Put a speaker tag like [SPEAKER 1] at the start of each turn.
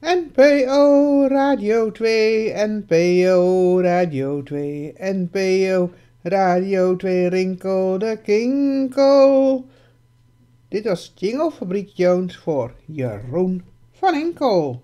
[SPEAKER 1] NPO Radio 2, NPO Radio 2, NPO Radio 2, Rinkel de Kinkel. Dit was Jingle Fabriek Jones voor
[SPEAKER 2] Jeroen van Enkel.